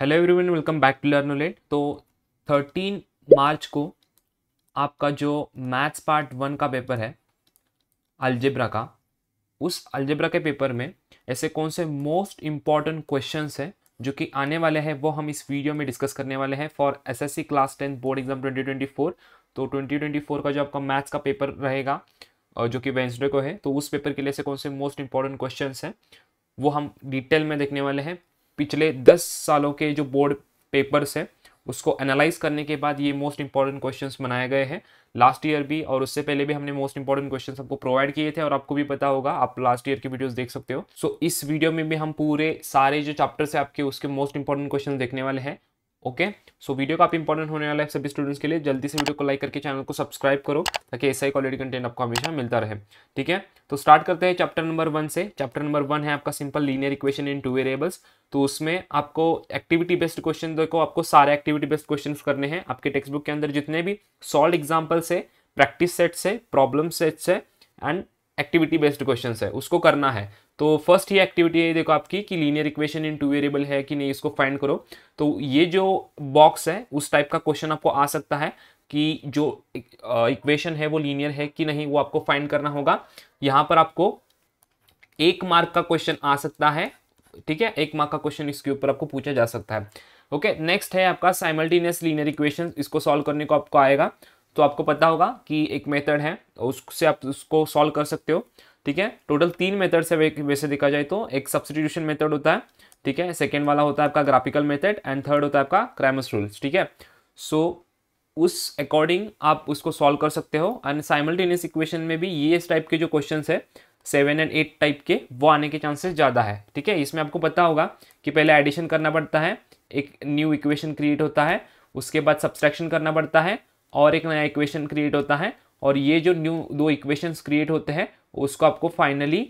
Hello everyone welcome back to लर्नोलेट तो 13 March को आपका जो मैथ्स पार्ट वन का पेपर है अल्जेब्रा का उस अल्जेब्रा के पेपर में ऐसे कौन से मोस्ट इम्पॉर्टेंट क्वेश्चंस हैं जो कि आने वाले हैं वो हम इस वीडियो में डिस्कस करने वाले हैं for SSC class tenth board exam 2024 तो 2024 का जो आपका मैथ्स का पेपर रहेगा जो कि वेंसडे को है तो उस पेपर के लिए ऐसे कौन से मोस्ट इम्पॉर्टेंट क्वेश्चन हैं वो हम डिटेल में देखने वाले हैं पिछले दस सालों के जो बोर्ड पेपर्स हैं उसको एनालाइज करने के बाद ये मोस्ट इंपॉर्टेंट क्वेश्चन बनाए गए हैं लास्ट ईयर भी और उससे पहले भी हमने मोस्ट इंपॉर्टेंट क्वेश्चन आपको प्रोवाइड किए थे और आपको भी पता होगा आप लास्ट ईयर की वीडियोस देख सकते हो सो so, इस वीडियो में भी हम पूरे सारे जो चैप्टर्स है आपके उसके मोस्ट इंपॉर्टेंट क्वेश्चन देखने वाले हैं ओके सो वीडियो काफ़ी इंपॉर्टेंट होने वाला है सभी स्टूडेंट्स के लिए जल्दी से वीडियो को लाइक करके चैनल को सब्सक्राइब करो ताकि ऐसा ही क्वालिटी कंटेंट आपको हमेशा मिलता रहे ठीक है तो स्टार्ट करते हैं चैप्टर नंबर वन से चैप्टर नंबर वन है आपका simple linear equation in two variables तो उसमें आपको एक्टिविटी बेस्ड क्वेश्चन देखो आपको सारे एक्टिविटी बेस्ड क्वेश्चन करने हैं आपके टेक्स्ट बुक के अंदर जितने भी सॉल्व एग्जाम्पल्स है प्रैक्टिस सेट्स है प्रॉब्लम सेट्स है एंड एक्टिविटी बेस्ड क्वेश्चन है उसको करना है तो फर्स्ट ही एक्टिविटी है देखो आपकी कि linear equation in two variable है कि नहीं इसको फाइंड करो तो ये जो बॉक्स है उस टाइप का क्वेश्चन आपको आ सकता है कि जो इक्वेशन है वो लीनियर है कि नहीं वो आपको फाइंड करना होगा यहाँ पर आपको एक मार्क का क्वेश्चन आ सकता है ठीक है एक मार्क का क्वेश्चन इसके ऊपर आपको पूछा जा सकता है ओके okay, नेक्स्ट है आपका साइमल्टेनियस लीनियर इक्वेशन इसको सॉल्व करने को आपको आएगा तो आपको पता होगा कि एक मेथड है उससे आप उसको सॉल्व कर सकते हो ठीक है टोटल तीन मेथड से वैसे देखा जाए तो एक सब्सटीट्यूशन मेथड होता है ठीक है सेकेंड वाला होता है आपका ग्राफिकल मेथड एंड थर्ड होता है आपका क्रैमस रूल्स ठीक है सो उस अकॉर्डिंग आप उसको सॉल्व कर सकते हो एंड साइमल्टेनियस इक्वेशन में भी ये इस टाइप के जो क्वेश्चन है सेवन एंड एट टाइप के वो आने के चांसेस ज़्यादा है ठीक है इसमें आपको पता होगा कि पहले एडिशन करना पड़ता है एक न्यू इक्वेशन क्रिएट होता है उसके बाद सब्सट्रैक्शन करना पड़ता है और एक नया इक्वेशन क्रिएट होता है और ये जो न्यू दो इक्वेशंस क्रिएट होते हैं उसको आपको फाइनली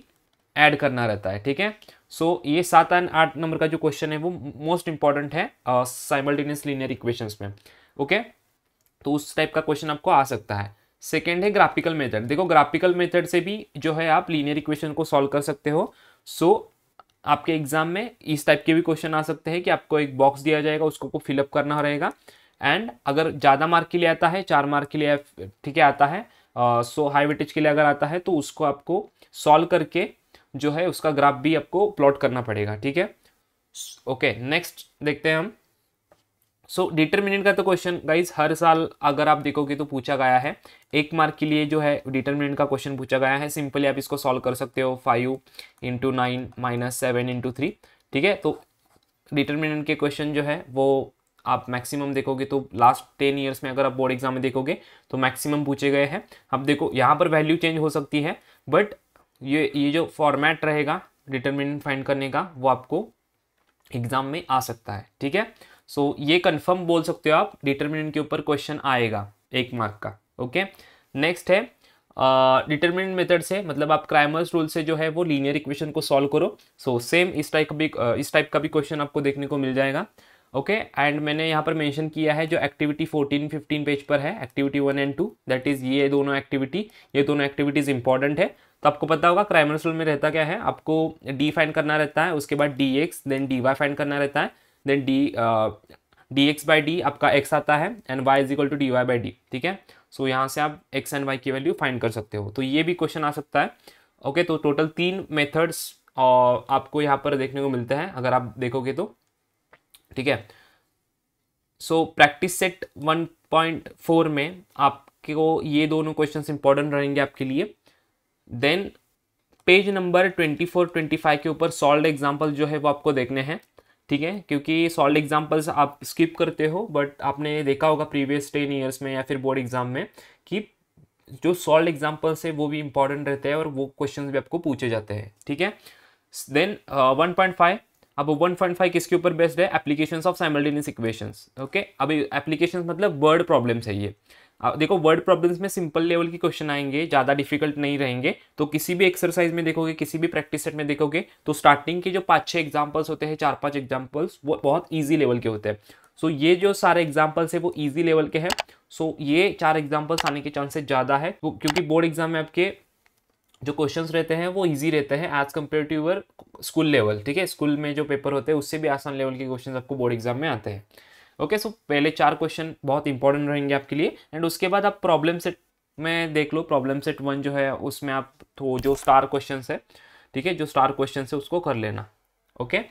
ऐड करना रहता है ठीक है सो so, ये सात एंड आठ नंबर का जो क्वेश्चन है वो मोस्ट इंपॉर्टेंट है साइमल्टेनियस लीनियर इक्वेशंस में ओके तो उस टाइप का क्वेश्चन आपको आ सकता है सेकेंड है ग्राफिकल मेथड देखो ग्राफिकल मेथड से भी जो है आप लीनियर इक्वेशन को सॉल्व कर सकते हो सो so, आपके एग्जाम में इस टाइप के भी क्वेश्चन आ सकते हैं कि आपको एक बॉक्स दिया जाएगा उसको को फिलअप करना रहेगा एंड अगर ज़्यादा मार्क के लिए आता है चार मार्क के लिए ठीक है आता है सो हाई वेटेज के लिए अगर आता है तो उसको आपको सॉल्व करके जो है उसका ग्राफ भी आपको प्लॉट करना पड़ेगा ठीक है ओके नेक्स्ट देखते हैं हम सो so, डिटर्मिनेंट का तो क्वेश्चन गाइज हर साल अगर आप देखोगे तो पूछा गया है एक मार्क के लिए जो है डिटर्मिनेंट का क्वेश्चन पूछा गया है सिंपली आप इसको सॉल्व कर सकते हो five into nine minus seven into three ठीक है तो डिटर्मिनेंट के क्वेश्चन जो है वो आप मैक्सिमम देखोगे तो लास्ट टेन ईयर्स में अगर आप बोर्ड एग्जाम में देखोगे तो मैक्सिमम पूछे गए हैं अब देखो यहाँ पर वैल्यू चेंज हो सकती है बट ये ये जो फॉर्मेट रहेगा डिटर्मिनेंट फाइंड करने का वो आपको एग्जाम में आ सकता है ठीक है सो so, ये कंफर्म बोल सकते हो आप डिटर्मिनेंट के ऊपर क्वेश्चन आएगा एक मार्क का ओके नेक्स्ट है डिटर्मिनेंट मेथड से मतलब आप क्राइमर्स रूल से जो है वो लीनियर इक्वेशन को सॉल्व करो सो so, सेम इस टाइप का भी इस टाइप का भी क्वेश्चन आपको देखने को मिल जाएगा ओके एंड मैंने यहाँ पर मेंशन किया है जो एक्टिविटी 14 15 पेज पर है activity one and two that is ये दोनों एक्टिविटी ये दोनों एक्टिविटीज़ इंपॉर्टेंट है तो आपको पता होगा क्राइमर सोल में रहता क्या है आपको डी फाइन करना रहता है उसके बाद D X then D Y find करना रहता है then D D X by D आपका एक्स आता है and Y is equal to D Y by D ठीक है सो so, यहाँ से आप एक्स एंड वाई की वैल्यू फाइन कर सकते हो तो ये भी क्वेश्चन आ सकता है ओके okay, तो टोटल तीन मेथड्स आपको यहाँ पर देखने को मिलते हैं अगर आप देखोगे तो ठीक है सो प्रैक्टिस सेट 1.4 में आपको ये दोनों क्वेश्चंस इंपॉर्टेंट रहेंगे आपके लिए देन पेज नंबर 24 25 के ऊपर सॉल्ड एग्जाम्पल जो है वो आपको देखने हैं ठीक है क्योंकि सॉल्ड एग्जाम्पल्स आप स्किप करते हो बट आपने देखा होगा प्रीवियस टेन ईयर्स में या फिर बोर्ड एग्जाम में कि जो सॉल्ड एग्जाम्पल्स है वो भी इंपॉर्टेंट रहते हैं और वो क्वेश्चन भी आपको पूछे जाते हैं ठीक है देन वन पॉइंट फाइव अब 1.5 किसके ऊपर बेस्ड है application of simultaneous equations okay अब एप्लीकेशन मतलब वर्ड प्रॉब्लम्स है ये अब देखो वर्ड प्रॉब्लम्स में सिंपल लेवल के क्वेश्चन आएंगे ज़्यादा डिफिकल्ट नहीं रहेंगे तो किसी भी एक्सरसाइज में देखोगे किसी भी प्रैक्टिस सेट में देखोगे तो स्टार्टिंग के जो पाँच छः एग्जाम्पल्स होते हैं चार पाँच एग्जाम्पल्स वो बहुत ईजी लेवल के होते हैं सो so, ये जो सारे एग्जाम्पल्स है वो ईजी लेवल के हैं सो so, ये चार एग्जाम्पल्स आने के चांसेस ज़्यादा है क्योंकि बोर्ड एग्जाम में आपके जो क्वेश्चंस रहते हैं वो इजी रहते हैं as compare to your school level ठीक है स्कूल में जो पेपर होते हैं उससे भी आसान लेवल के क्वेश्चन आपको बोर्ड एग्जाम में आते हैं ओके सो पहले चार क्वेश्चन बहुत इंपॉर्टेंट रहेंगे आपके लिए एंड उसके बाद आप प्रॉब्लम सेट में देख लो प्रॉब्लम सेट वन जो है उसमें आप तो जो स्टार क्वेश्चन है ठीक है जो स्टार क्वेश्चन है उसको कर लेना ओके okay?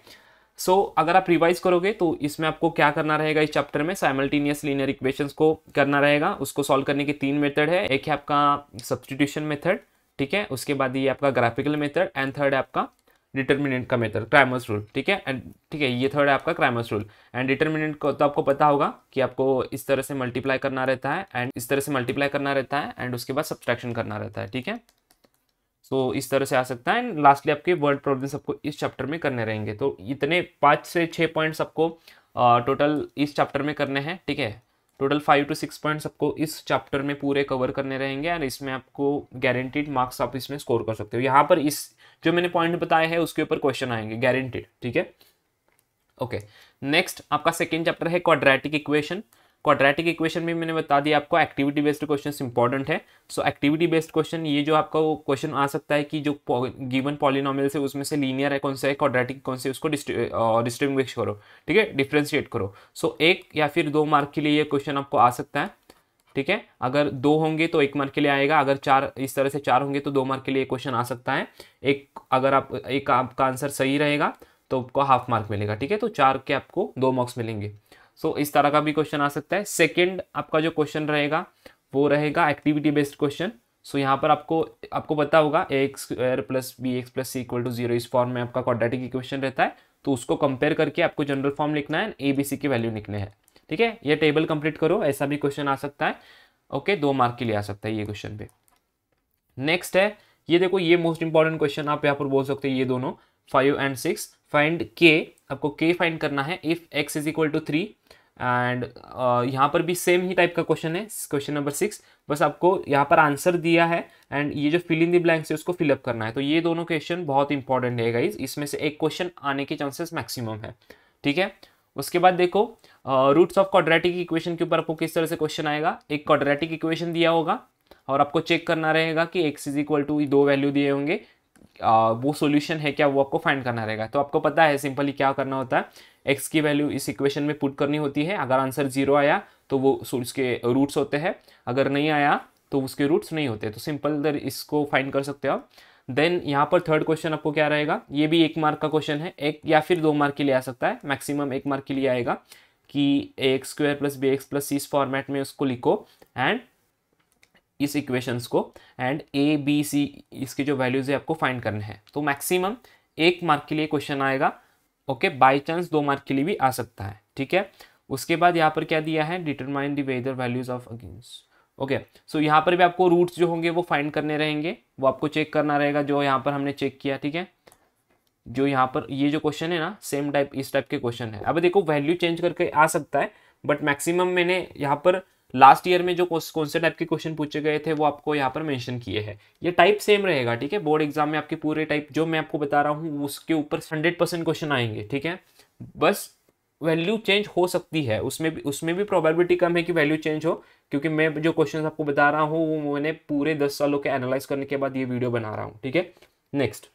सो so, अगर आप रिवाइज करोगे तो इसमें आपको क्या करना रहेगा इस चैप्टर में साइमल्टेनियस लीनियर इक्वेशंस को करना रहेगा उसको सॉल्व करने के तीन मेथड है एक है आपका सब्सटीट्यूशन मेथड ठीक है उसके बाद ये आपका ग्राफिकल मेथड एंड थर्ड है आपका डिटर्मिनेंट का मेथड क्राइमस रूल ठीक है एंड ठीक है ये थर्ड है आपका क्राइमस रूल एंड डिटर्मिनेंट को तो आपको पता होगा कि आपको इस तरह से मल्टीप्लाई करना रहता है एंड इस तरह से मल्टीप्लाई करना रहता है एंड उसके बाद सब्सट्रैक्शन करना रहता है ठीक है सो so, इस तरह से आ सकता है एंड लास्टली आपके वर्ड प्रॉब्लम आपको इस चैप्टर में करने रहेंगे तो इतने पाँच से छः पॉइंट्स आपको टोटल इस चैप्टर में करने हैं ठीक है total five to six points आपको इस चैप्टर में पूरे कवर करने रहेंगे और इसमें आपको गारंटीड मार्क्स आप इसमें स्कोर कर सकते हो यहाँ पर इस जो मैंने पॉइंट बताया है उसके ऊपर क्वेश्चन आएंगे गारंटीड ठीक है ओके नेक्स्ट आपका सेकेंड चैप्टर है क्वाड्रेटिक इक्वेशन क्वाड्रेटिक इक्वेशन भी मैंने बता दिया आपको एक्टिविटी बेस्ड क्वेश्चन इंपॉर्टेंट है सो एक्टिविटी बेस्ड क्वेश्चन ये जो आपका क्वेश्चन आ सकता है कि जो गिवन पॉलिनॉमियल से उसमें से लीनियर है कौन सा है क्वाड्रेटिक कौन से उसको डिस्टिंग्विश करो ठीक है डिफ्रेंशिएट करो सो so, एक या फिर दो मार्क के लिए ये क्वेश्चन आपको आ सकता है ठीक है अगर दो होंगे तो एक मार्क के लिए आएगा अगर चार इस तरह से चार होंगे तो दो मार्क के लिए क्वेश्चन आ सकता है एक अगर आप एक आपका आंसर सही रहेगा तो आपको हाफ मार्क मिलेगा ठीक है तो चार के आपको दो मार्क्स मिलेंगे सो so, इस तरह का भी क्वेश्चन आ सकता है सेकेंड आपका जो क्वेश्चन रहेगा वो रहेगा एक्टिविटी बेस्ड क्वेश्चन सो यहाँ पर आपको आपको पता होगा A X square plus B X plus C equal to zero इस फॉर्म में आपका क्वाड्रेटिक इक्वेशन रहता है तो उसको कंपेयर करके आपको जनरल फॉर्म लिखना है ए बी सी की वैल्यू लिखने हैं ठीक है ये टेबल कंप्लीट करो ऐसा भी क्वेश्चन आ सकता है ओके दो मार्क के लिए आ सकता है ये क्वेश्चन पे नेक्स्ट है ये देखो ये मोस्ट इंपॉर्टेंट क्वेश्चन आप यहाँ पर बोल सकते हैं ये दोनों फाइव एंड सिक्स फाइंड के आपको के फाइंड करना है if X is equal to three and uh, यहाँ पर भी सेम ही टाइप का क्वेश्चन है क्वेश्चन नंबर सिक्स बस आपको यहाँ पर आंसर दिया है एंड ये जो फिल इन दी ब्लैंक्स है उसको फिलअप करना है तो ये दोनों क्वेश्चन बहुत इंपॉर्टेंट है गाइज इसमें से एक क्वेश्चन आने के चांसेस मैक्सिमम है ठीक है उसके बाद देखो रूट्स ऑफ क्वाड्रेटिक इक्वेशन के ऊपर आपको किस तरह से क्वेश्चन आएगा एक क्वाड्रेटिक इक्वेशन दिया होगा और आपको चेक करना रहेगा कि एक्स इज इक्वल टू दो वैल्यू दिए होंगे uh, वो सोल्यूशन है क्या वो आपको फाइंड करना रहेगा तो आपको पता है सिंपली क्या करना होता है एक्स की वैल्यू इस इक्वेशन में पुट करनी होती है अगर आंसर जीरो आया तो वो उसके रूट्स होते हैं अगर नहीं आया तो उसके रूट्स नहीं होते तो सिंपल दर इसको फाइंड कर सकते हो देन यहाँ पर थर्ड क्वेश्चन आपको क्या रहेगा ये भी एक मार्क का क्वेश्चन है एक या फिर दो मार्क के लिए आ सकता है मैक्सिमम एक मार्क के लिए आएगा कि A X square plus B X plus C इस फॉर्मेट में उसको लिखो एंड इस इक्वेशंस को एंड ए बी सी इसके जो वैल्यूज़ है आपको फाइंड करने हैं तो मैक्सिमम एक मार्क के लिए क्वेश्चन आएगा ओके बाई चांस दो मार्क के लिए भी आ सकता है ठीक है उसके बाद यहाँ पर क्या दिया है determine the whether values of against okay so यहाँ पर भी आपको रूट्स जो होंगे वो फाइंड करने रहेंगे वो आपको चेक करना रहेगा जो यहाँ पर हमने चेक किया ठीक है जो यहाँ पर ये जो क्वेश्चन है ना सेम टाइप इस टाइप के क्वेश्चन है अब देखो वैल्यू चेंज करके आ सकता है बट मैक्सिमम मैंने यहाँ पर लास्ट ईयर में जो कौन से टाइप के क्वेश्चन पूछे गए थे वो आपको यहाँ पर मेंशन किए हैं ये टाइप सेम रहेगा ठीक है बोर्ड एग्जाम में आपके पूरे टाइप जो मैं आपको बता रहा हूँ उसके ऊपर हंड्रेड परसेंट क्वेश्चन आएंगे ठीक है बस वैल्यू चेंज हो सकती है उसमें भी उसमें भी प्रोबेबिलिटी कम है कि वैल्यू चेंज हो क्योंकि मैं जो क्वेश्चन आपको बता रहा हूँ वो मैंने पूरे दस सालों के एनालाइज करने के बाद ये वीडियो बना रहा हूँ ठीक है नेक्स्ट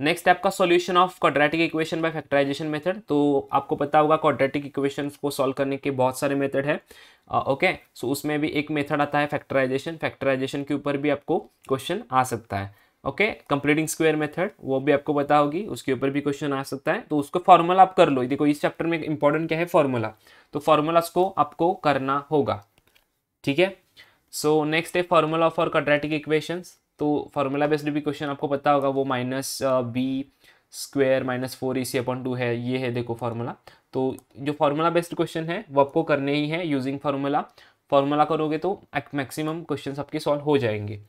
नेक्स्ट आपका का solution of quadratic equation by factorization method तो आपको पता होगा क्वाड्रेटिक इक्वेशन को सॉल्व करने के बहुत सारे मेथड है okay uh, so okay? so, उसमें भी एक मेथड आता है फैक्टराइजेशन फैक्टराइजेशन के ऊपर भी आपको क्वेश्चन आ सकता है ओके कंप्लीटिंग स्क्वेयर मेथड वो भी आपको पता होगी उसके ऊपर भी क्वेश्चन आ सकता है तो उसको फॉर्मूला आप कर लो देखो इस चैप्टर में इंपॉर्टेंट क्या है फॉर्मूला तो फॉर्मूलाज को आपको करना होगा ठीक है सो नेक्स्ट है फॉर्मूला फॉर क्वाड्रेटिक इक्वेशंस तो फार्मूला बेस्ड भी क्वेश्चन आपको पता होगा वो minus B square minus four A C two है ये है देखो फार्मूला तो जो फार्मूला बेस्ड क्वेश्चन है वो आपको करने ही है यूजिंग फार्मूला फार्मूला करोगे तो मैक्सिमम क्वेश्चन आपके सॉल्व हो जाएंगे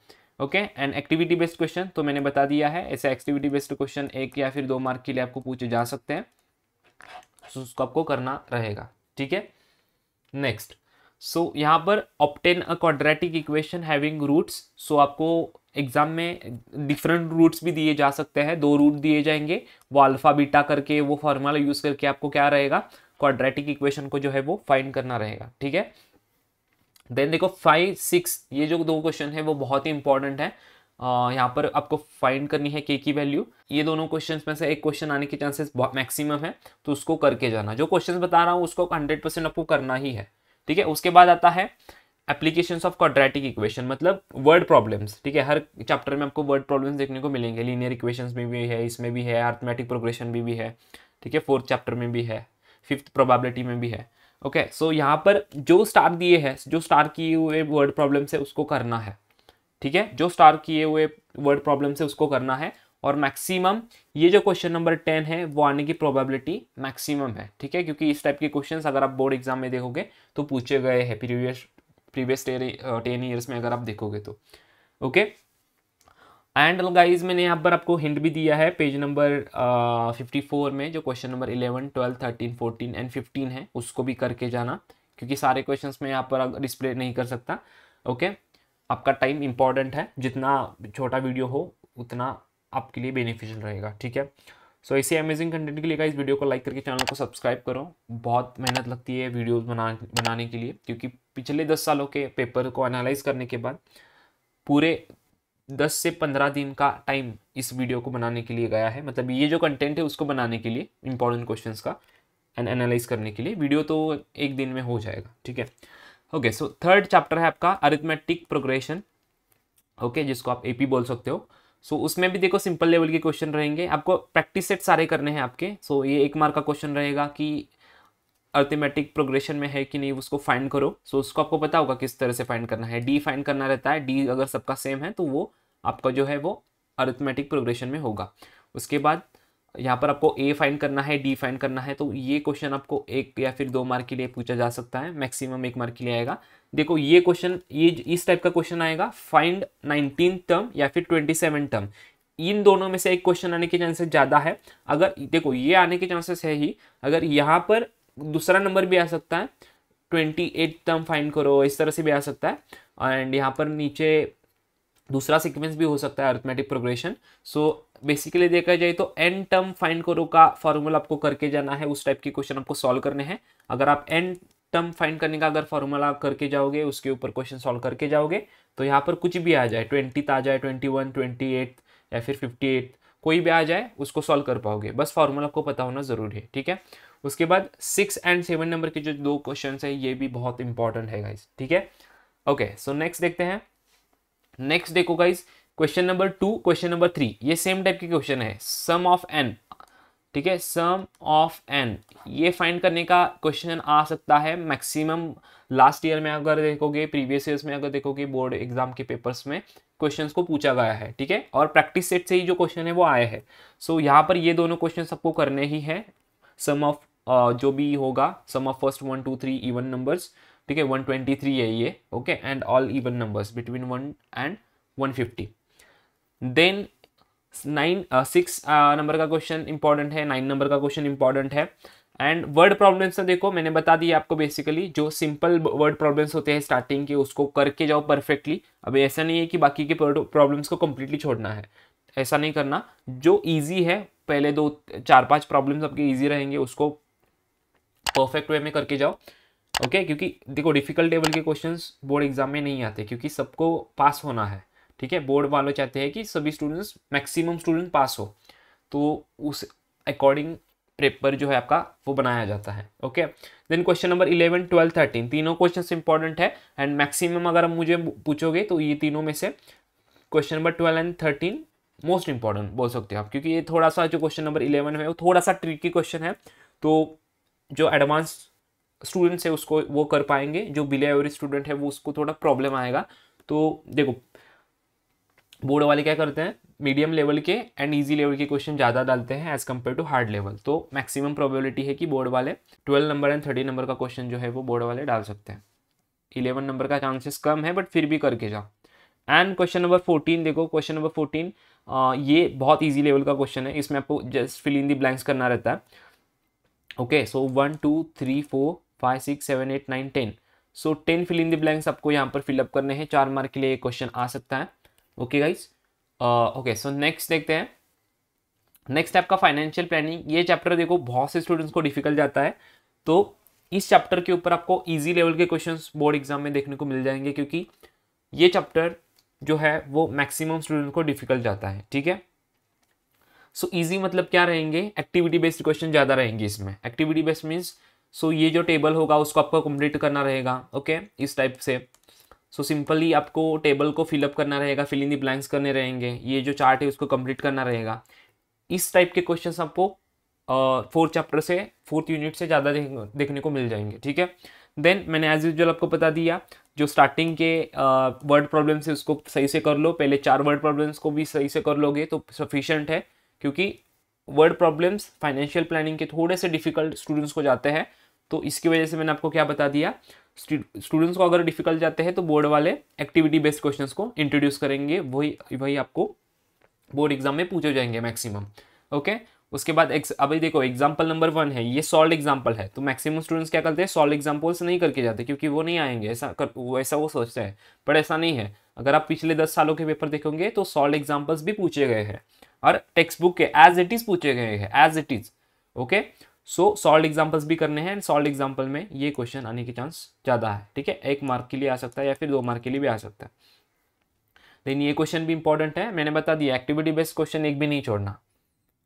okay and activity based question तो मैंने बता दिया है ऐसे एक्टिविटी बेस्ड क्वेश्चन एक या फिर दो मार्क के लिए आपको पूछे जा सकते हैं उसको आपको करना रहेगा ठीक है नेक्स्ट सो so, यहाँ पर obtain a quadratic equation having roots so आपको एग्जाम में डिफरेंट रूट्स भी दिए जा सकते हैं दो रूट दिए जाएंगे वो अल्फा बीटा करके वो फॉर्मूला यूज करके आपको क्या रहेगा क्वाड्रेटिक इक्वेशन को जो है वो फाइंड करना रहेगा ठीक है देन देखो फाइव सिक्स ये जो दो क्वेश्चन है वो बहुत ही इंपॉर्टेंट है यहाँ पर आपको फाइंड करनी है के की वैल्यू ये दोनों क्वेश्चंस में से एक क्वेश्चन आने के चांसेस मैक्सिमम है तो उसको करके जाना जो क्वेश्चंस बता रहा हूँ उसको हंड्रेड परसेंट आपको करना ही है ठीक है उसके बाद आता है एप्लीकेशन ऑफ क्वाड्रेटिक इक्वेशन मतलब वर्ड प्रॉब्लम्स ठीक है हर चैप्टर में आपको वर्ड प्रॉब्लम्स देखने को मिलेंगे लीनियर इक्वेशंस में भी है इसमें भी है आर्थमेटिक प्रोग्रेशन में भी है ठीक है फोर्थ चैप्टर में भी है फिफ्थ प्रोबेबिलिटी में भी है ओके okay, सो so यहाँ पर जो स्टार दिए हैं जो स्टार किए हुए वर्ड प्रॉब्लम से उसको करना है ठीक है जो स्टार किए हुए वर्ड प्रॉब्लम से उसको करना है और मैक्सिमम ये जो क्वेश्चन नंबर टेन है वो आने की प्रोबेबिलिटी मैक्सिमम है ठीक है क्योंकि इस टाइप के क्वेश्चन अगर आप बोर्ड एग्जाम में देखोगे तो पूछे गए हैं प्रीवियस प्रीवियस टेन ईयर्स में अगर आप देखोगे तो ओके एंड गाइज मैंने यहाँ पर आपको हिंट भी दिया है पेज नंबर फिफ्टी फोर में जो question number eleven twelve thirteen fourteen and fifteen है उसको भी करके जाना क्योंकि सारे क्वेश्चन में यहाँ पर डिस्प्ले नहीं कर सकता ओके okay? आपका टाइम इंपॉर्टेंट है जितना छोटा वीडियो हो उतना आपके लिए बेनिफिशियल रहेगा ठीक है सो so, इसी अमेजिंग कंटेंट के लिए इस वीडियो को लाइक करके चैनल को सब्सक्राइब करो बहुत मेहनत लगती है वीडियो बना बनाने के लिए क्योंकि पिछले दस सालों के पेपर को एनालाइज करने के बाद पूरे दस से पंद्रह दिन का टाइम इस वीडियो को बनाने के लिए गया है मतलब ये जो कंटेंट है उसको बनाने के लिए इंपॉर्टेंट क्वेश्चन का एंड एनालाइज करने के लिए वीडियो तो एक दिन में हो जाएगा ठीक है ओके सो थर्ड चैप्टर है आपका अरिथमेटिक प्रोग्रेशन ओके जिसको आप एपी बोल सकते हो सो उसमें भी देखो सिंपल लेवल के क्वेश्चन रहेंगे आपको प्रैक्टिस सेट सारे करने हैं आपके सो so, ये एक मार्क का क्वेश्चन रहेगा कि अर्थमेटिक प्रोग्रेशन में है कि नहीं उसको फाइंड करो सो so, उसको आपको पता होगा किस तरह से फाइंड करना है डी फाइंड करना रहता है डी अगर सबका सेम है तो वो आपका जो है वो अर्थमेटिक प्रोग्रेशन में होगा उसके बाद यहाँ पर आपको ए फाइंड करना है डी फाइंड करना है तो ये क्वेश्चन आपको एक या फिर दो मार्क के लिए पूछा जा सकता है मैक्सिमम एक मार्क के लिए आएगा देखो ये क्वेश्चन ये इस टाइप का क्वेश्चन आएगा फाइंड नाइनटीन टर्म या फिर ट्वेंटी सेवन टर्म इन दोनों में से एक क्वेश्चन आने के चांसेस ज़्यादा है अगर देखो ये आने के चांसेस है ही अगर यहाँ पर दूसरा नंबर भी आ सकता है ट्वेंटी एट टर्म फाइंड करो इस तरह से भी आ सकता है एंड यहाँ पर नीचे दूसरा सीक्वेंस भी हो सकता है अर्थमेटिक प्रोग्रेशन सो बेसिकली देखा जाए तो एन टर्म फाइंड करो का फॉर्मूला आपको करके जाना है उस टाइप के क्वेश्चन आपको सॉल्व करने हैं अगर आप एन टर्म फाइंड करने का अगर फॉर्मूला आप करके जाओगे उसके ऊपर क्वेश्चन सॉल्व करके जाओगे तो यहाँ पर कुछ भी आ जाए ट्वेंटी आ जाए ट्वेंटी वन ट्वेंटी एट या फिर फिफ्टी एट कोई भी आ जाए उसको सॉल्व कर पाओगे बस फॉर्मूला को पता होना ज़रूरी है ठीक है उसके बाद सिक्स एंड सेवन नंबर के जो दो क्वेश्चन है ये भी बहुत इंपॉर्टेंट है गाइज ठीक है ओके सो नेक्स्ट देखते हैं नेक्स्ट देखो guys question number two question number three ये सेम टाइप के क्वेश्चन है सम ऑफ एन ठीक है सम ऑफ एन ये फाइंड करने का क्वेश्चन आ सकता है मैक्सिमम लास्ट ईयर में अगर देखोगे प्रीवियस ईयर्स में अगर देखोगे बोर्ड एग्जाम के पेपर्स में क्वेश्चंस को पूछा गया है ठीक है और प्रैक्टिस सेट से ही जो क्वेश्चन है वो आए हैं सो so, यहाँ पर ये दोनों क्वेश्चन आपको करने ही है सम ऑफ जो भी होगा sum of first one two three even numbers ठीक है वन ट्वेंटी थ्री है ये okay and all even numbers between one and one fifty then nine six number का क्वेश्चन इंपॉर्टेंट है नाइन नंबर का क्वेश्चन इंपॉर्टेंट है and word problems में देखो मैंने बता दिया आपको बेसिकली जो सिंपल वर्ड प्रॉब्लम्स होते हैं स्टार्टिंग के उसको करके जाओ परफेक्टली अभी ऐसा नहीं है कि बाकी के प्रॉब्लम्स को कम्प्लीटली छोड़ना है ऐसा नहीं करना जो ईजी है पहले दो चार पांच प्रॉब्लम्स आपके ईजी रहेंगे उसको परफेक्ट वे में करके जाओ ओके okay? क्योंकि देखो डिफिकल्ट लेवल के क्वेश्चंस बोर्ड एग्जाम में नहीं आते क्योंकि सबको पास होना है ठीक है बोर्ड वालों चाहते हैं कि सभी स्टूडेंट्स मैक्सिमम स्टूडेंट पास हो तो उस अकॉर्डिंग पेपर जो है आपका वो बनाया जाता है okay then question number eleven twelve thirteen तीनों क्वेश्चन इंपॉर्टेंट है एंड मैक्सिमम अगर मुझे पूछोगे तो ये तीनों में से question number twelve and thirteen most important बोल सकते हो आप क्योंकि ये थोड़ा सा जो क्वेश्चन नंबर इलेवन है वो थोड़ा सा ट्रिकी क्वेश्चन है तो जो एडवांस स्टूडेंट्स है उसको वो कर पाएंगे जो बिले एवरेज स्टूडेंट है वो उसको थोड़ा प्रॉब्लम आएगा तो देखो बोर्ड वाले क्या करते हैं मीडियम लेवल के एंड इजी लेवल के क्वेश्चन ज़्यादा डालते हैं as compare to hard level तो मैक्सिमम प्रोबेबिलिटी है कि बोर्ड वाले twelve number and thirty number का क्वेश्चन जो है वो बोर्ड वाले डाल सकते हैं इलेवन नंबर का चांसेस कम है बट फिर भी करके जाओ एंड क्वेश्चन नंबर फोर्टीन देखो क्वेश्चन नंबर फोर्टीन ये बहुत ईजी लेवल का क्वेश्चन है इसमें आपको just fill in the blanks करना रहता है okay so one two three four five six seven eight nine ten so ten fill in the blanks आपको यहाँ पर फिलअप करने हैं चार मार्क के लिए क्वेश्चन आ सकता है okay guys okay so next देखते हैं नेक्स्ट आपका फाइनेंशियल प्लानिंग ये चैप्टर देखो बहुत से स्टूडेंट्स को डिफिकल्ट जाता है तो इस चैप्टर के ऊपर आपको इजी लेवल के क्वेश्चंस बोर्ड एग्जाम में देखने को मिल जाएंगे क्योंकि ये चैप्टर जो है वो मैक्सिमम स्टूडेंट को डिफिकल्ट जाता है ठीक है सो इजी मतलब क्या रहेंगे एक्टिविटी बेस्ड क्वेश्चन ज़्यादा रहेंगे इसमें एक्टिविटी बेस्ड मीन्स सो ये जो टेबल होगा उसको आपको कंप्लीट करना रहेगा ओके okay? इस टाइप से सो so, सिंपली आपको टेबल को फिलअप करना रहेगा फिलिंग दी ब्लैंक्स करने रहेंगे ये जो चार्ट है उसको कंप्लीट करना रहेगा इस टाइप के क्वेश्चन आपको फोर्थ चैप्टर से फोर्थ यूनिट से ज़्यादा देखने को मिल जाएंगे ठीक है देन मैंने एज यूजल आपको बता दिया जो स्टार्टिंग के वर्ड प्रॉब्लम है उसको सही से कर लो पहले चार वर्ड प्रॉब्लम्स को भी सही से कर लोगे तो सफिशेंट है क्योंकि वर्ड प्रॉब्लम्स फाइनेंशियल प्लानिंग के थोड़े से डिफिकल्ट स्टूडेंट्स को जाते हैं तो इसकी वजह से मैंने आपको क्या बता दिया स्टूडेंट्स को अगर डिफिकल्ट जाते हैं तो बोर्ड वाले एक्टिविटी बेस्ड क्वेश्चंस को इंट्रोड्यूस करेंगे वही वही आपको बोर्ड एग्जाम में पूछे जाएंगे मैक्सिमम ओके उसके बाद अभी देखो एग्जाम्पल नंबर वन है ये सॉल्ड एग्जाम्पल है तो मैक्सिमम स्टूडेंट्स क्या करते हैं सॉल्ड एग्जाम्पल्स नहीं करके जाते क्योंकि वो नहीं आएंगे ऐसा कर वो ऐसा वो सोचते हैं पर ऐसा नहीं है अगर आप पिछले दस सालों के पेपर देखोगे तो सॉल्ड एग्जाम्पल्स भी पूछे गए हैं और टेक्स्ट बुक के एज इट इज़ पूछे गए हैं as it is okay so solved examples भी करने हैं एंड सॉल्ड एग्जाम्पल में ये क्वेश्चन आने के चांस ज़्यादा है ठीक है एक मार्क के लिए आ सकता है या फिर दो मार्क के लिए भी आ सकता है देन ये क्वेश्चन भी इंपॉर्टेंट है मैंने बता दिया एक्टिविटी बेस्ड क्वेश्चन एक भी नहीं छोड़ना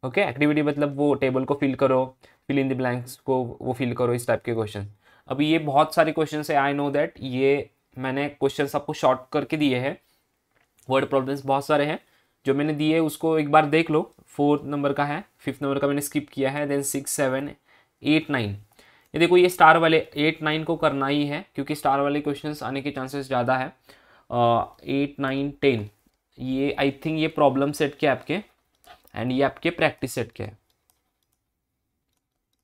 ओके okay? एक्टिविटी मतलब वो टेबल को फिल करो फिल इन द ब्लैंक्स को वो फिल करो इस टाइप के क्वेश्चन अभी ये बहुत सारे क्वेश्चन है आई नो दैट ये मैंने क्वेश्चन आपको शॉर्ट करके दिए हैं वर्ड प्रॉब्लम्स बहुत सारे हैं जो मैंने दिए उसको एक बार देख लो फोर्थ नंबर का है फिफ्थ नंबर का मैंने स्किप किया है then six seven eight nine ये देखो ये स्टार वाले एट नाइन को करना ही है क्योंकि स्टार वाले क्वेश्चन आने के चांसेस ज़्यादा है एट नाइन टेन ये आई थिंक ये प्रॉब्लम सेट के आपके एंड ये आपके प्रैक्टिस सेट के हैं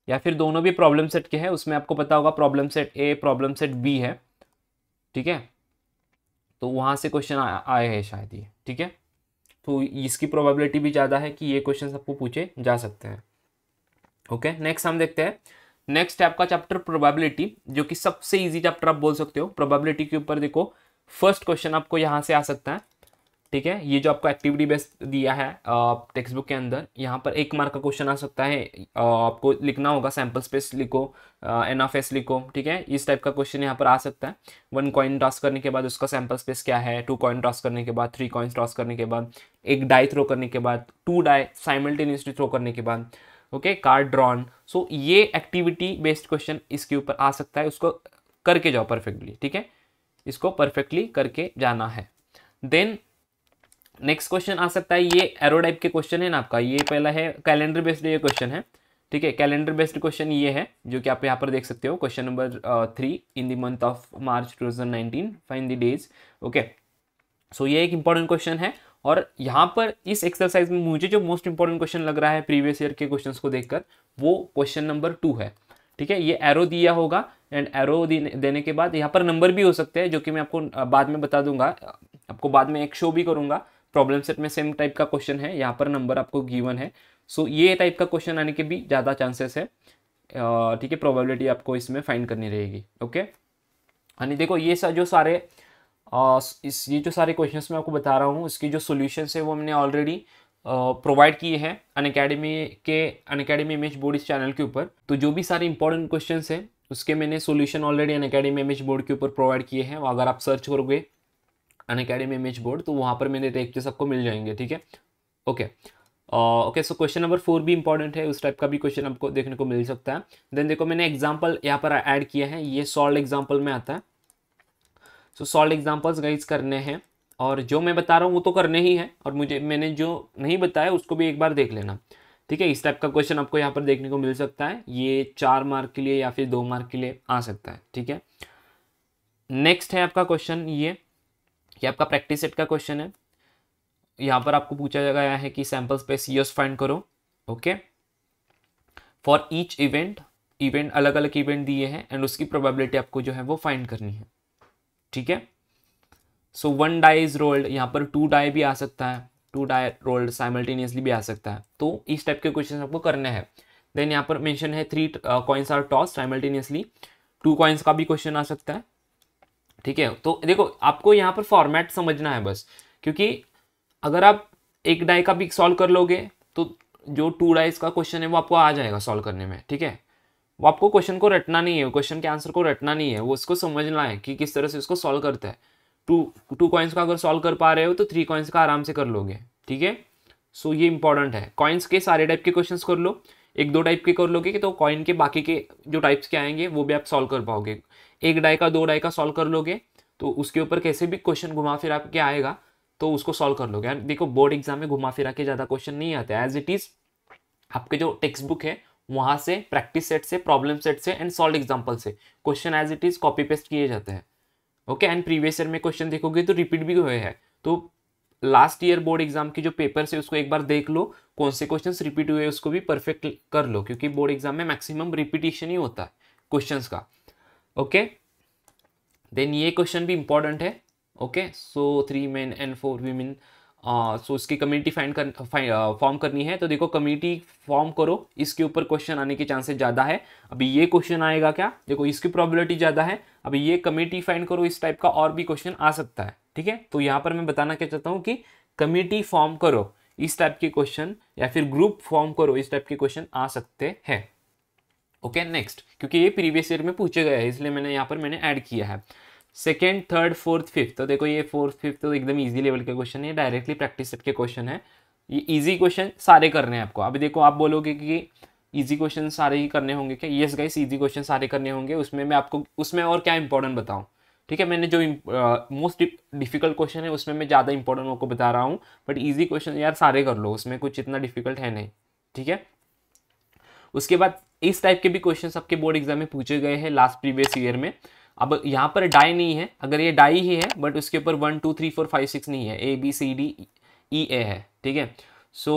या फिर दोनों भी प्रॉब्लम सेट के हैं उसमें आपको पता होगा problem set A problem set B है ठीक है तो वहाँ से क्वेश्चन आए हैं शायद ये ठीक है तो इसकी प्रोबेबिलिटी भी ज़्यादा है कि ये क्वेश्चन आपको पूछे जा सकते हैं ओके नेक्स्ट हम देखते हैं नेक्स्ट है आपका चैप्टर प्रोबेबिलिटी जो कि सबसे इजी चैप्टर आप बोल सकते हो प्रोबेबिलिटी के ऊपर देखो फर्स्ट क्वेश्चन आपको यहाँ से आ सकता है ठीक है ये जो आपको एक्टिविटी बेस्ड दिया है टेक्स्ट बुक के अंदर यहाँ पर एक मार्क का क्वेश्चन आ सकता है आपको लिखना होगा सैम्पल स्पेस लिखो एन ऑफ एस लिखो ठीक है इस टाइप का क्वेश्चन यहाँ पर आ सकता है वन कॉइन टॉस करने के बाद उसका सैम्पल स्पेस क्या है टू कॉइन टॉस करने के बाद थ्री कॉइन्स टॉस करने के बाद एक डाई थ्रो करने के बाद टू डाई साइमल्टेनियसली थ्रो करने के बाद ओके कार्ड ड्रॉन सो ये एक्टिविटी बेस्ड क्वेश्चन इसके ऊपर आ सकता है उसको करके जाओ परफेक्टली ठीक है इसको परफेक्टली करके जाना है देन नेक्स्ट क्वेश्चन आ सकता है ये एरो टाइप के क्वेश्चन है ना आपका ये पहला है कैलेंडर बेस्ड ये क्वेश्चन है ठीक है कैलेंडर बेस्ड क्वेश्चन ये है जो कि आप यहाँ पर देख सकते हो question number three in the month of March two thousand nineteen find the days okay so ये एक इंपॉर्टेंट क्वेश्चन है और यहाँ पर इस एक्सरसाइज में मुझे जो मोस्ट इंपॉर्टेंट क्वेश्चन लग रहा है प्रीवियस ईयर के क्वेश्चन को देखकर वो क्वेश्चन नंबर टू है ठीक है ये एरो दिया होगा एंड एरो देने के बाद यहाँ पर नंबर भी हो सकते हैं जो कि मैं आपको uh, बाद में बता दूंगा आपको बाद में एक शो भी करूंगा प्रॉब्लम सेट में सेम टाइप का क्वेश्चन है यहाँ पर नंबर आपको गिवन है सो so, ये टाइप का क्वेश्चन आने के भी ज़्यादा चांसेस है ठीक है प्रोबेबिलिटी आपको इसमें फाइंड करनी रहेगी ओके यानी देखो ये सा जो सारे आ, इस ये जो सारे क्वेश्चन मैं आपको बता रहा हूँ इसकी जो सोल्यूशन है वो हमने ऑलरेडी प्रोवाइड किए हैं अन अकेडमी के अन अकेडमी इमेज बोर्ड इस चैनल के ऊपर तो जो भी सारे इंपॉर्टेंट क्वेश्चन हैं उसके मैंने solution already Unacademy image board के ऊपर प्रोवाइड किए हैं अगर आप सर्च करोगे अन अकेडमी एम बोर्ड तो वहाँ पर मेरे टेक्चर सबको मिल जाएंगे ठीक है okay okay so question number four भी इंपॉर्टेंट है उस टाइप का भी क्वेश्चन आपको देखने को मिल सकता है देन देखो मैंने एग्जाम्पल यहाँ पर ऐड किया है ये सॉल्ड एग्जाम्पल में आता है सो सॉल्ड एग्जाम्पल्स गाइज करने हैं और जो मैं बता रहा हूँ वो तो करने ही है और मुझे मैंने जो नहीं बताया उसको भी एक बार देख लेना ठीक है इस टाइप का क्वेश्चन आपको यहाँ पर देखने को मिल सकता है ये चार मार्क के लिए या फिर दो मार्क के लिए आ सकता है ठीक है नेक्स्ट है आपका क्वेश्चन ये ये आपका प्रैक्टिस सेट का क्वेश्चन है यहाँ पर आपको पूछा गया है कि सैम्पल स्पेस यूज फाइंड करो okay for each event event अलग अलग इवेंट दिए हैं एंड उसकी प्रोबेबिलिटी आपको जो है वो फाइंड करनी है ठीक है so one die is rolled यहाँ पर टू डाई भी आ सकता है टू डाई रोल्ड साइमल्टेनियसली भी आ सकता है तो इस टाइप के क्वेश्चन आपको करने हैं देन यहाँ पर मेंशन है three coins are toss simultaneously two coins का भी क्वेश्चन आ सकता है ठीक है तो देखो आपको यहाँ पर फॉर्मेट समझना है बस क्योंकि अगर आप एक डाई का भी सॉल्व कर लोगे तो जो टू डाइज का क्वेश्चन है वो आपको आ जाएगा सॉल्व करने में ठीक है वो आपको क्वेश्चन को रटना नहीं है क्वेश्चन के आंसर को रटना नहीं है वो उसको समझना है कि किस तरह से उसको सॉल्व करता है टू टू कॉइन्स का अगर सॉल्व कर पा रहे हो तो थ्री कॉइन्स का आराम से कर लोगे ठीक है सो ये इंपॉर्टेंट है कॉइन्स के सारे टाइप के क्वेश्चन कर लो एक दो टाइप के कर लोगे कि तो कॉइन के बाकी के जो टाइप्स के आएंगे वो भी आप सॉल्व कर पाओगे एक डाई का दो डाई का सॉल्व कर लोगे तो उसके ऊपर कैसे भी क्वेश्चन घुमा फिरा के आएगा तो उसको सॉल्व कर लोगे एंड देखो बोर्ड एग्जाम में घुमा फिरा के ज़्यादा क्वेश्चन नहीं आते एज इट इज़ आपके जो टेक्स्ट बुक है वहाँ से प्रैक्टिस सेट से प्रॉब्लम सेट से एंड सॉल्व एग्जाम्पल से question as it is copy paste किए जाते हैं ओके एंड प्रीवियस ईयर में क्वेश्चन देखोगे तो रिपीट भी हुए हैं तो लास्ट ईयर बोर्ड एग्जाम के जो पेपर है उसको एक बार देख लो कौन से क्वेश्चन रिपीट हुए उसको भी परफेक्ट कर लो क्योंकि बोर्ड एग्जाम में मैक्सिमम रिपीटेशन ही होता है क्वेश्चन का ओके देन ये क्वेश्चन भी इंपॉर्टेंट है okay so three men and four women so इसकी कम्युनिटी फाइंड कर फॉर्म uh, करनी है तो देखो कम्युनिटी फॉर्म करो इसके ऊपर क्वेश्चन आने के चांसेस ज़्यादा है अभी ये क्वेश्चन आएगा क्या देखो इसकी प्रोबेबिलिटी ज़्यादा है अभी ये कम्युनिटी फाइंड करो इस टाइप का और भी क्वेश्चन आ सकता है ठीक है तो यहाँ पर मैं बताना क्या चाहता हूँ कि कम्युनिटी फॉर्म करो इस टाइप के क्वेश्चन या फिर ग्रुप फॉर्म करो इस टाइप के क्वेश्चन आ सकते हैं ओके नेक्स्ट क्योंकि ये प्रीवियस ईयर में पूछे गए हैं इसलिए मैंने यहाँ पर मैंने ऐड किया है सेकेंड थर्ड फोर्थ फिफ्थ तो देखो ये फोर्थ फिफ्थ तो एकदम ईजी लेवल के क्वेश्चन है डायरेक्टली प्रैक्टिस सेट के क्वेश्चन है ये ईजी क्वेश्चन सारे करने हैं आपको अभी देखो आप बोलोगे कि ईजी क्वेश्चन सारे ही करने होंगे क्या येस गाइस ईजी क्वेश्चन सारे करने होंगे उसमें मैं आपको उसमें और क्या इंपॉर्टेंट बताऊँ ठीक है मैंने जो मोस्ट डिफिकल्ट क्वेश्चन है उसमें मैं ज़्यादा इंपॉर्टेंट आपको बता रहा हूँ बट ईजी क्वेश्चन यार सारे कर लो उसमें कुछ इतना डिफिकल्ट है नहीं ठीक है उसके बाद इस टाइप के भी क्वेश्चन आपके बोर्ड एग्जाम में पूछे गए हैं लास्ट प्रीवियस ईयर में अब यहाँ पर डाई नहीं है अगर ये डाई ही है बट उसके ऊपर one two three four five six नहीं है A B C D E ए है ठीक है सो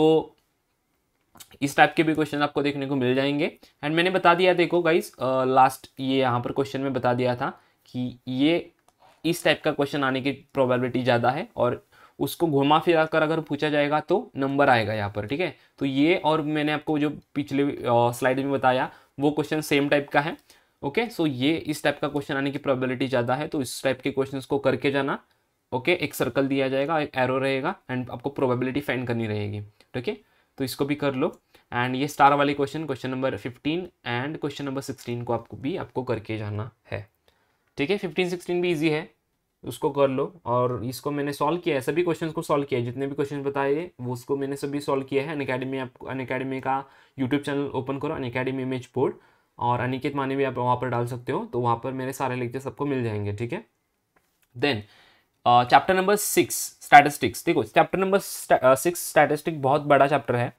इस टाइप के भी क्वेश्चन आपको देखने को मिल जाएंगे एंड मैंने बता दिया देखो गाइज लास्ट ये यहाँ पर क्वेश्चन में बता दिया था कि ये इस टाइप का क्वेश्चन आने की प्रोबेबिलिटी ज़्यादा है और उसको घुमा फिरा कर अगर पूछा जाएगा तो नंबर आएगा यहाँ पर ठीक है तो ये और मैंने आपको जो पिछले स्लाइड में बताया वो क्वेश्चन सेम टाइप का है ओके सो ये इस टाइप का क्वेश्चन आने की प्रोबेबिलिटी ज़्यादा है तो इस टाइप के क्वेश्चन को करके जाना ओके एक सर्कल दिया जाएगा एक एरो रहेगा एंड आपको प्रोबेबिलिटी फाइंड करनी रहेगी ठीक है तो इसको भी कर लो एंड ये स्टार वाले question question number fifteen and question number sixteen को आपको भी आपको करके जाना है ठीक है फिफ्टीन सिक्सटीन भी ईजी है उसको कर लो और इसको मैंने सॉल्व किया है सभी क्वेश्चंस को सॉल्व किया है जितने भी क्वेश्चन बताए वो उसको मैंने सभी सॉल्व किया है अन अकेडमी आपको अन अकेडमी का यूट्यूब चैनल ओपन करो अन अकेडमी इमेज बोर्ड और अनिकेत माने भी आप वहाँ पर डाल सकते हो तो वहाँ पर मेरे सारे लेक्चर सबको मिल जाएंगे ठीक है then chapter number six statistics देखो चैप्टर नंबर सिक्स स्टैटिस्टिक बहुत बड़ा चैप्टर है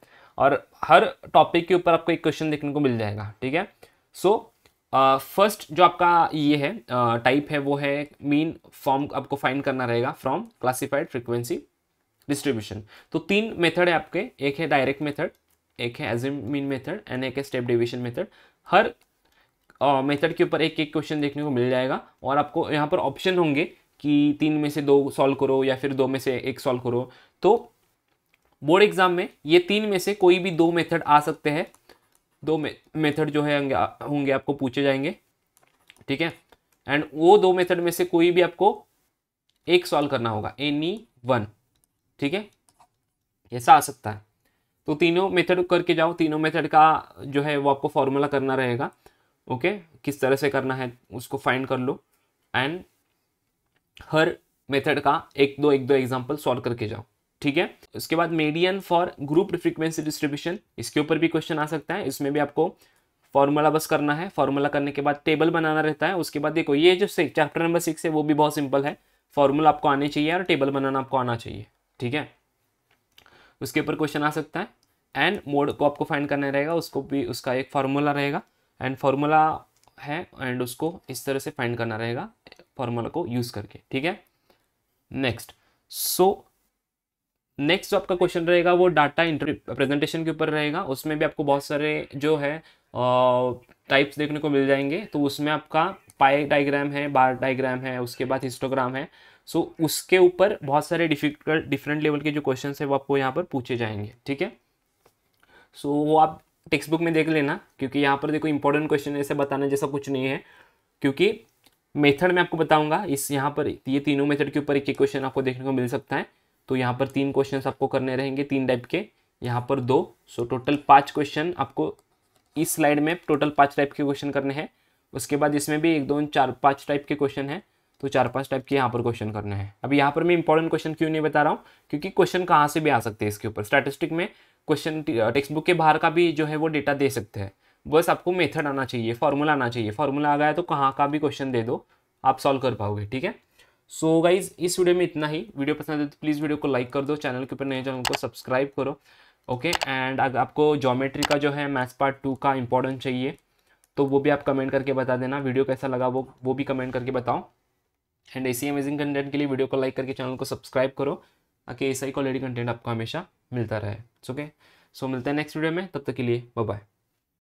और हर टॉपिक के ऊपर आपको एक क्वेश्चन देखने को मिल जाएगा ठीक है सो so, फर्स्ट जो आपका ये है टाइप है वो है मीन फॉर्म आपको फाइंड करना रहेगा फ्रॉम क्लासिफाइड फ्रिक्वेंसी डिस्ट्रीब्यूशन तो तीन मेथड है आपके एक है डायरेक्ट मेथड एक है एज मीन मेथड एंड एक है स्टेप डिविशन मेथड हर मेथड uh, के ऊपर एक एक क्वेश्चन देखने को मिल जाएगा और आपको यहाँ पर ऑप्शन होंगे कि तीन में से दो सॉल्व करो या फिर दो में से एक सॉल्व करो तो बोर्ड एग्जाम में ये तीन में से कोई भी दो मेथड आ सकते हैं दो मेथड जो है होंगे आपको पूछे जाएंगे ठीक है एंड वो दो मेथड में से कोई भी आपको एक सॉल्व करना होगा एनी वन ठीक है ऐसा आ सकता है तो तीनों मेथड करके जाओ तीनों मेथड का जो है वो आपको फॉर्मूला करना रहेगा ओके किस तरह से करना है उसको फाइंड कर लो एंड हर मेथड का एक दो एक दो एग्जांपल सॉल्व करके जाओ ठीक है उसके बाद median for group frequency distribution इसके ऊपर भी क्वेश्चन आ सकता है इसमें भी आपको फॉर्मूला बस करना है फॉर्मूला करने के बाद टेबल बनाना रहता है उसके बाद देखो ये जो चैप्टर नंबर सिक्स है वो भी बहुत सिंपल है फॉर्मूला आपको आने चाहिए और टेबल बनाना आपको आना चाहिए ठीक है उसके ऊपर क्वेश्चन आ सकता है एंड मोड को आपको फाइंड करना रहेगा उसको भी उसका एक फार्मूला रहेगा एंड फार्मूला है एंड उसको इस तरह से फाइंड करना रहेगा फार्मूला को यूज़ करके ठीक है नेक्स्ट सो नेक्स्ट जो आपका क्वेश्चन रहेगा वो डाटा प्रेजेंटेशन के ऊपर रहेगा उसमें भी आपको बहुत सारे जो है टाइप्स देखने को मिल जाएंगे तो उसमें आपका पाए डाइग्राम है बार डाइग्राम है उसके बाद हिस्टोग्राम है सो so, उसके ऊपर बहुत सारे डिफिकल्ट डिफरेंट लेवल के जो क्वेश्चन है वो आपको यहाँ पर पूछे जाएंगे ठीक है सो so, वो आप टेक्स्ट बुक में देख लेना क्योंकि यहाँ पर देखो इंपॉर्टेंट क्वेश्चन ऐसे बताना जैसा कुछ नहीं है क्योंकि मेथड मैं आपको बताऊंगा इस यहाँ पर ये तीनों मेथड के ऊपर एक एक क्वेश्चन आपको देखने को मिल सकता है तो यहाँ पर तीन क्वेश्चन आपको करने रहेंगे तीन टाइप के यहाँ पर दो सो टोटल पाँच क्वेश्चन आपको इस स्लाइड में टोटल पाँच टाइप के क्वेश्चन करने हैं उसके बाद इसमें भी एक दो चार पाँच टाइप के क्वेश्चन हैं तो चार पाँच टाइप के यहाँ पर क्वेश्चन करने हैं अब यहाँ पर मैं इंपॉर्टेंट क्वेश्चन क्यों नहीं बता रहा हूँ क्योंकि क्वेश्चन कहाँ से भी आ सकते हैं इसके ऊपर स्टैटिस्टिक में क्वेश्चन टेक्स्ट बुक के बाहर का भी जो है वो डेटा दे सकते हैं बस आपको मेथड आना चाहिए फॉर्मूला आना चाहिए फॉर्मूला आ गया तो कहाँ का भी क्वेश्चन दे दो आप सॉल्व कर पाओगे ठीक है सो so गाइज इस वीडियो में इतना ही वीडियो पसंद आए तो प्लीज़ वीडियो को लाइक कर दो चैनल के ऊपर नए चैनल को सब्सक्राइब करो ओके एंड अगर आपको जोमेट्री का जो है मैथ्स पार्ट टू का इंपॉर्टेंट चाहिए तो वो भी आप कमेंट करके बता देना वीडियो कैसा लगा वो वो भी कमेंट करके बताओ एंड ऐसी अमेजिंग कंटेंट के लिए वीडियो को लाइक करके चैनल को सब्सक्राइब करो ताकि ऐसा ही क्वालिटी कंटेंट आपको हमेशा मिलता रहे ओके सो मिलते हैं नेक्स्ट वीडियो में तब तक के लिए बाय